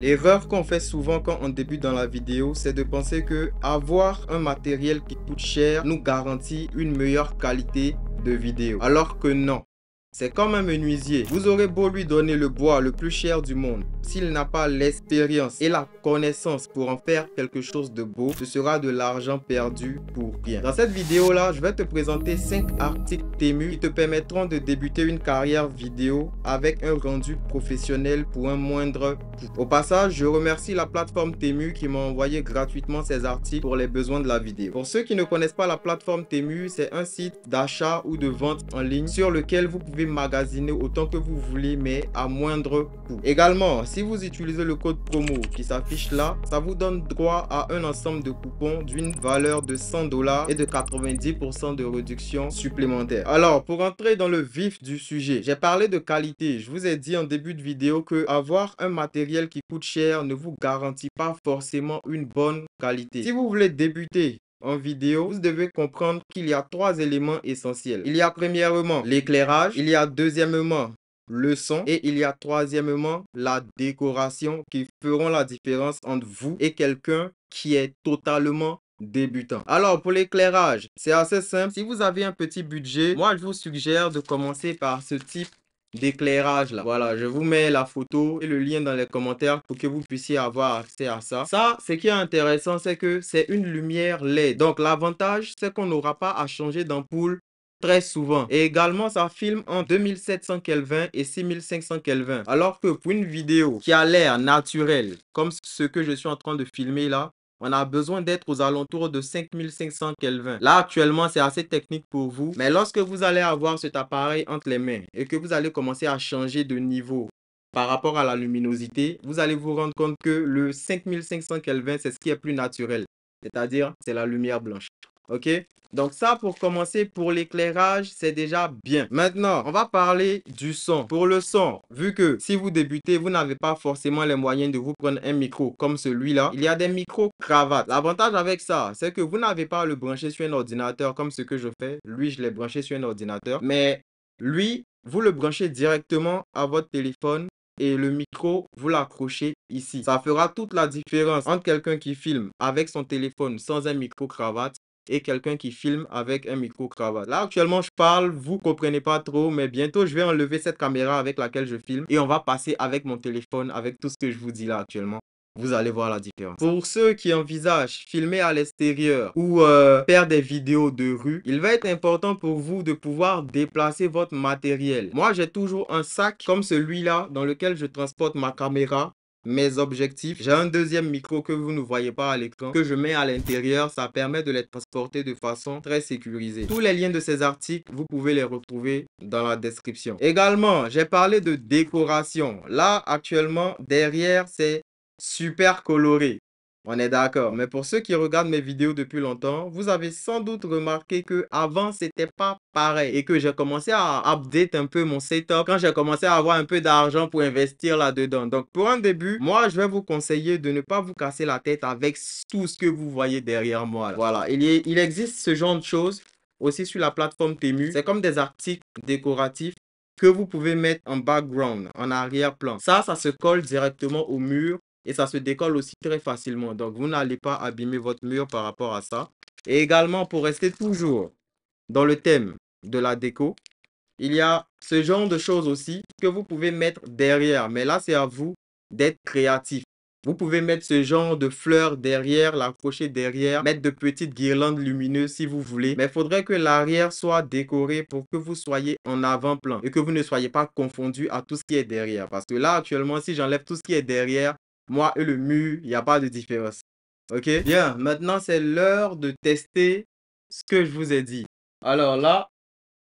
L'erreur qu'on fait souvent quand on débute dans la vidéo, c'est de penser que avoir un matériel qui coûte cher nous garantit une meilleure qualité de vidéo. Alors que non, c'est comme un menuisier. Vous aurez beau lui donner le bois le plus cher du monde. S'il n'a pas l'expérience et la connaissance pour en faire quelque chose de beau, ce sera de l'argent perdu pour rien. Dans cette vidéo là, je vais te présenter 5 articles Temu qui te permettront de débuter une carrière vidéo avec un rendu professionnel pour un moindre coût. Au passage, je remercie la plateforme Temu qui m'a envoyé gratuitement ces articles pour les besoins de la vidéo. Pour ceux qui ne connaissent pas la plateforme Temu, c'est un site d'achat ou de vente en ligne sur lequel vous pouvez magasiner autant que vous voulez, mais à moindre coût. Également, si vous utilisez le code promo qui s'affiche là, ça vous donne droit à un ensemble de coupons d'une valeur de 100 dollars et de 90% de réduction supplémentaire. Alors, pour entrer dans le vif du sujet, j'ai parlé de qualité. Je vous ai dit en début de vidéo que avoir un matériel qui coûte cher ne vous garantit pas forcément une bonne qualité. Si vous voulez débuter en vidéo, vous devez comprendre qu'il y a trois éléments essentiels. Il y a premièrement l'éclairage, il y a deuxièmement le son et il y a troisièmement la décoration qui feront la différence entre vous et quelqu'un qui est totalement débutant. Alors pour l'éclairage, c'est assez simple. Si vous avez un petit budget, moi je vous suggère de commencer par ce type d'éclairage là. Voilà, je vous mets la photo et le lien dans les commentaires pour que vous puissiez avoir accès à ça. Ça, ce qui est intéressant, c'est que c'est une lumière LED. Donc l'avantage, c'est qu'on n'aura pas à changer d'ampoule très souvent. Et également, ça filme en 2700 Kelvin et 6500 Kelvin. Alors que pour une vidéo qui a l'air naturelle, comme ce que je suis en train de filmer là, on a besoin d'être aux alentours de 5500 Kelvin. Là, actuellement, c'est assez technique pour vous, mais lorsque vous allez avoir cet appareil entre les mains et que vous allez commencer à changer de niveau par rapport à la luminosité, vous allez vous rendre compte que le 5500 Kelvin, c'est ce qui est plus naturel, c'est-à-dire c'est la lumière blanche. OK donc ça, pour commencer, pour l'éclairage, c'est déjà bien. Maintenant, on va parler du son. Pour le son, vu que si vous débutez, vous n'avez pas forcément les moyens de vous prendre un micro comme celui-là, il y a des micros cravates. L'avantage avec ça, c'est que vous n'avez pas à le brancher sur un ordinateur comme ce que je fais. Lui, je l'ai branché sur un ordinateur. Mais lui, vous le branchez directement à votre téléphone et le micro, vous l'accrochez ici. Ça fera toute la différence entre quelqu'un qui filme avec son téléphone sans un micro cravate et quelqu'un qui filme avec un micro-cravate. Là, actuellement, je parle, vous comprenez pas trop, mais bientôt, je vais enlever cette caméra avec laquelle je filme et on va passer avec mon téléphone, avec tout ce que je vous dis là actuellement vous allez voir la différence. Pour ceux qui envisagent filmer à l'extérieur ou euh, faire des vidéos de rue, il va être important pour vous de pouvoir déplacer votre matériel. Moi, j'ai toujours un sac comme celui-là dans lequel je transporte ma caméra, mes objectifs. J'ai un deuxième micro que vous ne voyez pas à l'écran, que je mets à l'intérieur. Ça permet de les transporter de façon très sécurisée. Tous les liens de ces articles, vous pouvez les retrouver dans la description. Également, j'ai parlé de décoration. Là, actuellement, derrière, c'est super coloré. On est d'accord. Mais pour ceux qui regardent mes vidéos depuis longtemps, vous avez sans doute remarqué que avant c'était pas pareil et que j'ai commencé à update un peu mon setup quand j'ai commencé à avoir un peu d'argent pour investir là-dedans. Donc pour un début, moi je vais vous conseiller de ne pas vous casser la tête avec tout ce que vous voyez derrière moi. Voilà, il, il existe ce genre de choses aussi sur la plateforme Temu. C'est comme des articles décoratifs que vous pouvez mettre en background, en arrière-plan. Ça, ça se colle directement au mur et ça se décolle aussi très facilement. Donc, vous n'allez pas abîmer votre mur par rapport à ça. Et également, pour rester toujours dans le thème de la déco, il y a ce genre de choses aussi que vous pouvez mettre derrière. Mais là, c'est à vous d'être créatif. Vous pouvez mettre ce genre de fleurs derrière, l'accrocher derrière, mettre de petites guirlandes lumineuses si vous voulez. Mais il faudrait que l'arrière soit décoré pour que vous soyez en avant-plan et que vous ne soyez pas confondu à tout ce qui est derrière. Parce que là, actuellement, si j'enlève tout ce qui est derrière, moi et le mur, il n'y a pas de différence. Ok Bien, maintenant c'est l'heure de tester ce que je vous ai dit. Alors là,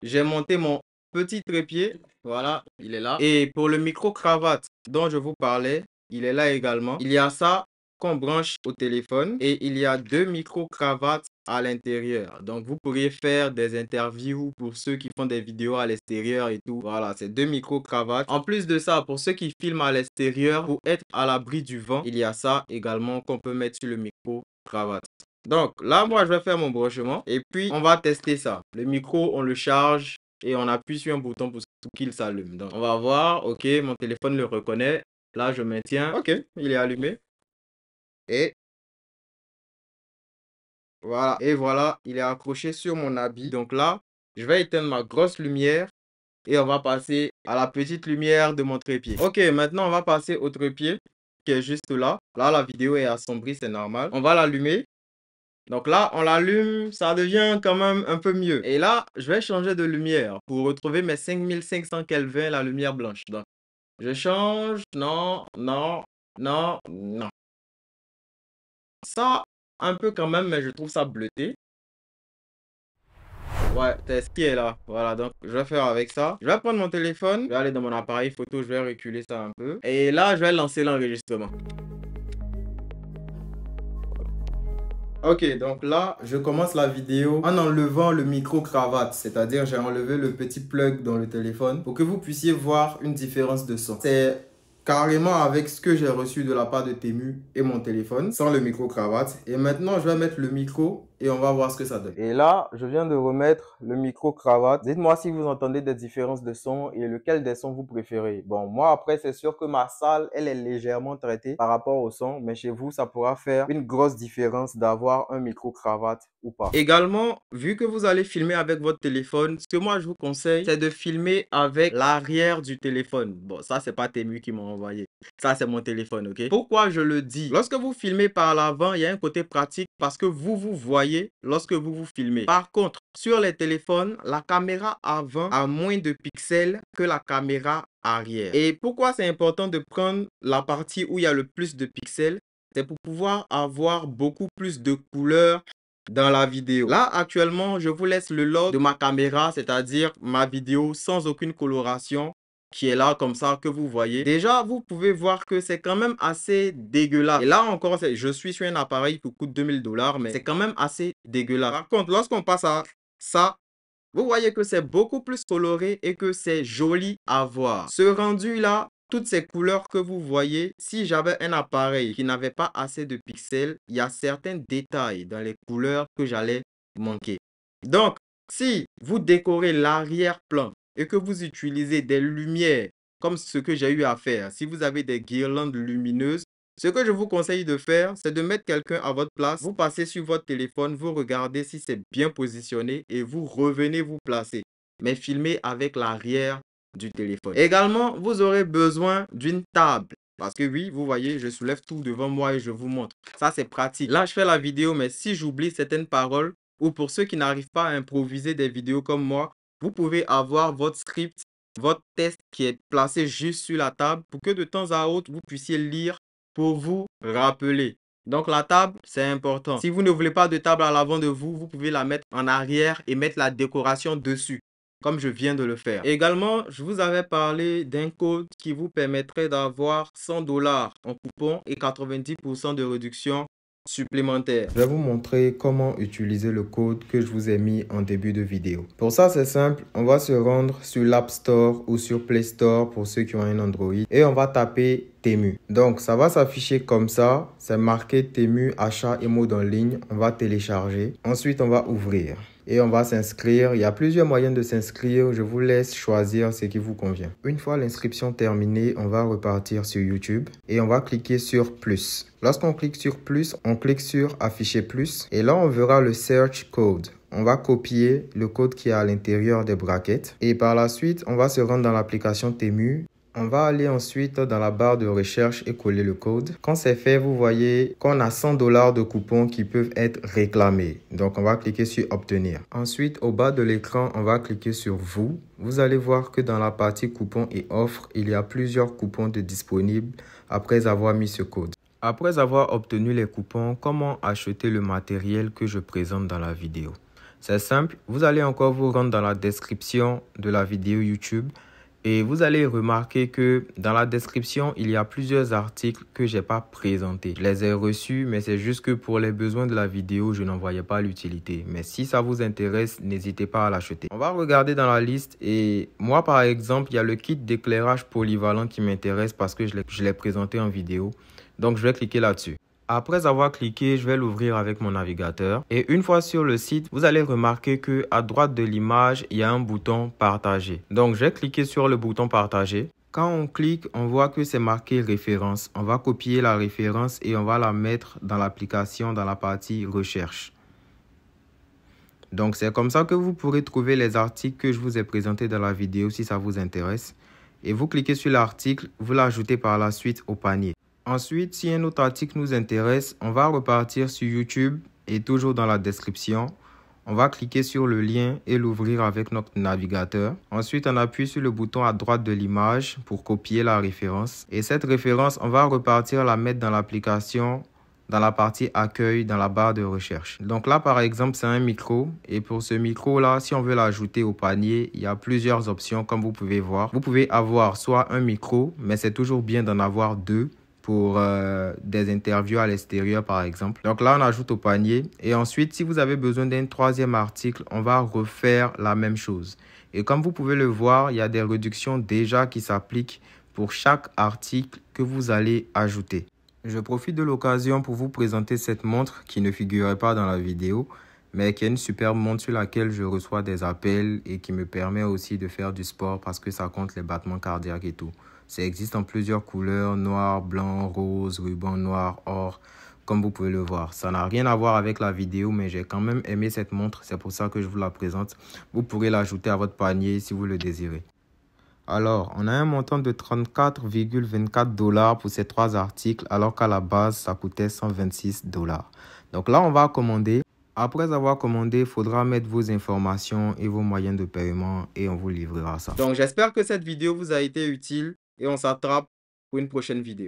j'ai monté mon petit trépied. Voilà, il est là. Et pour le micro-cravate dont je vous parlais, il est là également. Il y a ça qu'on branche au téléphone et il y a deux micro-cravates à l'intérieur. Donc vous pourriez faire des interviews pour ceux qui font des vidéos à l'extérieur et tout. Voilà, c'est deux micro-cravates. En plus de ça, pour ceux qui filment à l'extérieur, pour être à l'abri du vent, il y a ça également qu'on peut mettre sur le micro-cravate. Donc là, moi, je vais faire mon branchement. et puis on va tester ça. Le micro, on le charge et on appuie sur un bouton pour qu'il s'allume. Donc on va voir, ok, mon téléphone le reconnaît. Là, je maintiens. Ok, il est allumé. Et voilà, et voilà, il est accroché sur mon habit. Donc là, je vais éteindre ma grosse lumière et on va passer à la petite lumière de mon trépied. Ok, maintenant on va passer au trépied qui est juste là. Là, la vidéo est assombrie, c'est normal. On va l'allumer. Donc là, on l'allume, ça devient quand même un peu mieux. Et là, je vais changer de lumière pour retrouver mes 5500 Kelvin, la lumière blanche. Donc, je change, non, non, non, non. Ça, un peu quand même, mais je trouve ça bleuté. Ouais, c'est ce qui est là. Voilà, donc je vais faire avec ça. Je vais prendre mon téléphone, je vais aller dans mon appareil photo, je vais reculer ça un peu. Et là, je vais lancer l'enregistrement. Ok, donc là, je commence la vidéo en enlevant le micro-cravate, c'est-à-dire j'ai enlevé le petit plug dans le téléphone pour que vous puissiez voir une différence de son. C'est carrément avec ce que j'ai reçu de la part de Temu et mon téléphone, sans le micro-cravate. Et maintenant, je vais mettre le micro et on va voir ce que ça donne. Et là, je viens de remettre le micro-cravate. Dites-moi si vous entendez des différences de son et lequel des sons vous préférez. Bon, moi après, c'est sûr que ma salle, elle est légèrement traitée par rapport au son, mais chez vous, ça pourra faire une grosse différence d'avoir un micro-cravate ou pas. Également, vu que vous allez filmer avec votre téléphone, ce que moi je vous conseille, c'est de filmer avec l'arrière du téléphone. Bon, ça, c'est pas Temu qui m'a envoyé. Ça, c'est mon téléphone, ok? Pourquoi je le dis? Lorsque vous filmez par l'avant, il y a un côté pratique parce que vous vous voyez lorsque vous vous filmez. Par contre, sur les téléphones, la caméra avant a moins de pixels que la caméra arrière. Et pourquoi c'est important de prendre la partie où il y a le plus de pixels C'est pour pouvoir avoir beaucoup plus de couleurs dans la vidéo. Là, actuellement, je vous laisse le log de ma caméra, c'est-à-dire ma vidéo sans aucune coloration qui est là comme ça, que vous voyez. Déjà, vous pouvez voir que c'est quand même assez dégueulasse. Et là encore, je suis sur un appareil qui coûte 2000 dollars, mais c'est quand même assez dégueulasse. Par contre, lorsqu'on passe à ça, vous voyez que c'est beaucoup plus coloré et que c'est joli à voir. Ce rendu-là, toutes ces couleurs que vous voyez, si j'avais un appareil qui n'avait pas assez de pixels, il y a certains détails dans les couleurs que j'allais manquer. Donc, si vous décorez l'arrière-plan et que vous utilisez des lumières, comme ce que j'ai eu à faire, si vous avez des guirlandes lumineuses, ce que je vous conseille de faire, c'est de mettre quelqu'un à votre place, vous passez sur votre téléphone, vous regardez si c'est bien positionné et vous revenez vous placer, mais filmez avec l'arrière du téléphone. Également, vous aurez besoin d'une table. Parce que oui, vous voyez, je soulève tout devant moi et je vous montre. Ça, c'est pratique. Là, je fais la vidéo, mais si j'oublie certaines paroles, ou pour ceux qui n'arrivent pas à improviser des vidéos comme moi, vous pouvez avoir votre script, votre test qui est placé juste sur la table pour que de temps à autre, vous puissiez lire pour vous rappeler. Donc la table, c'est important. Si vous ne voulez pas de table à l'avant de vous, vous pouvez la mettre en arrière et mettre la décoration dessus, comme je viens de le faire. Également, je vous avais parlé d'un code qui vous permettrait d'avoir 100 dollars en coupon et 90% de réduction supplémentaire. Je vais vous montrer comment utiliser le code que je vous ai mis en début de vidéo. Pour ça, c'est simple. On va se rendre sur l'App Store ou sur Play Store pour ceux qui ont un Android et on va taper Temu. Donc, ça va s'afficher comme ça. C'est marqué Temu, achat et mode en ligne. On va télécharger. Ensuite, on va ouvrir et on va s'inscrire. Il y a plusieurs moyens de s'inscrire. Je vous laisse choisir ce qui vous convient. Une fois l'inscription terminée, on va repartir sur YouTube et on va cliquer sur plus. Lorsqu'on clique sur plus, on clique sur afficher plus et là on verra le search code on va copier le code qui est à l'intérieur des brackets. et par la suite, on va se rendre dans l'application Temu on va aller ensuite dans la barre de recherche et coller le code. Quand c'est fait, vous voyez qu'on a 100 dollars de coupons qui peuvent être réclamés. Donc, on va cliquer sur obtenir. Ensuite, au bas de l'écran, on va cliquer sur vous. Vous allez voir que dans la partie coupons et offres, il y a plusieurs coupons de disponibles après avoir mis ce code. Après avoir obtenu les coupons, comment acheter le matériel que je présente dans la vidéo C'est simple, vous allez encore vous rendre dans la description de la vidéo YouTube et vous allez remarquer que dans la description, il y a plusieurs articles que j'ai pas présentés. Je les ai reçus, mais c'est juste que pour les besoins de la vidéo, je n'en voyais pas l'utilité. Mais si ça vous intéresse, n'hésitez pas à l'acheter. On va regarder dans la liste et moi, par exemple, il y a le kit d'éclairage polyvalent qui m'intéresse parce que je l'ai présenté en vidéo. Donc, je vais cliquer là-dessus. Après avoir cliqué, je vais l'ouvrir avec mon navigateur. Et une fois sur le site, vous allez remarquer que à droite de l'image, il y a un bouton partager. Donc, je vais cliquer sur le bouton partager. Quand on clique, on voit que c'est marqué référence. On va copier la référence et on va la mettre dans l'application dans la partie recherche. Donc, c'est comme ça que vous pourrez trouver les articles que je vous ai présentés dans la vidéo si ça vous intéresse. Et vous cliquez sur l'article, vous l'ajoutez par la suite au panier. Ensuite, si un autre article nous intéresse, on va repartir sur YouTube et toujours dans la description. On va cliquer sur le lien et l'ouvrir avec notre navigateur. Ensuite, on appuie sur le bouton à droite de l'image pour copier la référence. Et cette référence, on va repartir la mettre dans l'application dans la partie accueil dans la barre de recherche. Donc là, par exemple, c'est un micro. Et pour ce micro-là, si on veut l'ajouter au panier, il y a plusieurs options comme vous pouvez voir. Vous pouvez avoir soit un micro, mais c'est toujours bien d'en avoir deux pour euh, des interviews à l'extérieur par exemple. Donc là, on ajoute au panier. Et ensuite, si vous avez besoin d'un troisième article, on va refaire la même chose. Et comme vous pouvez le voir, il y a des réductions déjà qui s'appliquent pour chaque article que vous allez ajouter. Je profite de l'occasion pour vous présenter cette montre qui ne figurait pas dans la vidéo, mais qui est une superbe montre sur laquelle je reçois des appels et qui me permet aussi de faire du sport parce que ça compte les battements cardiaques et tout. Ça existe en plusieurs couleurs, noir, blanc, rose, ruban noir, or, comme vous pouvez le voir. Ça n'a rien à voir avec la vidéo, mais j'ai quand même aimé cette montre, c'est pour ça que je vous la présente. Vous pourrez l'ajouter à votre panier si vous le désirez. Alors, on a un montant de 34,24 dollars pour ces trois articles, alors qu'à la base, ça coûtait 126 dollars. Donc là, on va commander. Après avoir commandé, il faudra mettre vos informations et vos moyens de paiement et on vous livrera ça. Donc j'espère que cette vidéo vous a été utile et on s'attrape pour une prochaine vidéo.